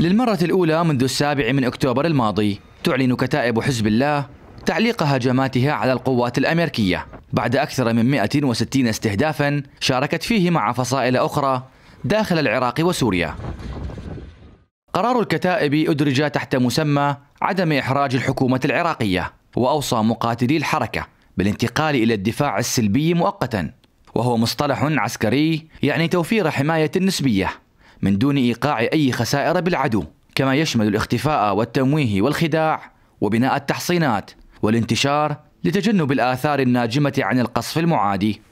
للمرة الأولى منذ السابع من أكتوبر الماضي تعلن كتائب حزب الله تعليق هجماتها على القوات الأمريكية بعد أكثر من 160 استهدافا شاركت فيه مع فصائل أخرى داخل العراق وسوريا قرار الكتائب أدرج تحت مسمى عدم إحراج الحكومة العراقية وأوصى مقاتلي الحركة بالانتقال إلى الدفاع السلبي مؤقتا وهو مصطلح عسكري يعني توفير حماية نسبية من دون ايقاع اي خسائر بالعدو كما يشمل الاختفاء والتمويه والخداع وبناء التحصينات والانتشار لتجنب الاثار الناجمه عن القصف المعادي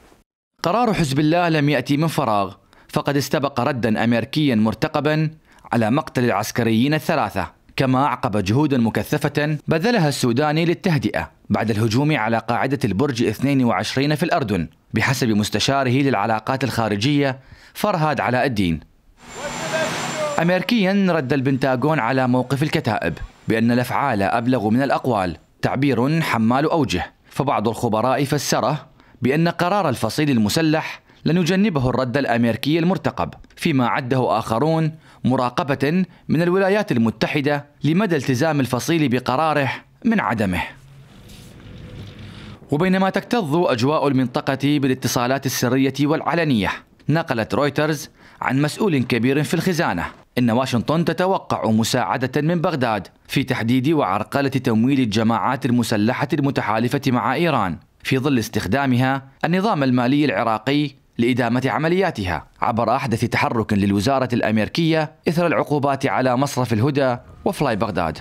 قرار حزب الله لم ياتي من فراغ فقد استبق ردا امريكيا مرتقبا على مقتل العسكريين الثلاثه كما اعقب جهودا مكثفه بذلها السوداني للتهدئه بعد الهجوم على قاعده البرج 22 في الاردن بحسب مستشاره للعلاقات الخارجيه فرهاد علاء الدين أمريكيا رد البنتاغون على موقف الكتائب بأن الأفعال أبلغ من الأقوال تعبير حمال أوجه فبعض الخبراء فسره بأن قرار الفصيل المسلح لن يجنبه الرد الامريكي المرتقب، فيما عده اخرون مراقبه من الولايات المتحده لمدى التزام الفصيل بقراره من عدمه. وبينما تكتظ اجواء المنطقه بالاتصالات السريه والعلنيه، نقلت رويترز عن مسؤول كبير في الخزانه إن واشنطن تتوقع مساعدة من بغداد في تحديد وعرقلة تمويل الجماعات المسلحة المتحالفة مع إيران في ظل استخدامها النظام المالي العراقي لإدامة عملياتها عبر أحدث تحرك للوزارة الأمريكية إثر العقوبات على مصرف الهدى وفلاي بغداد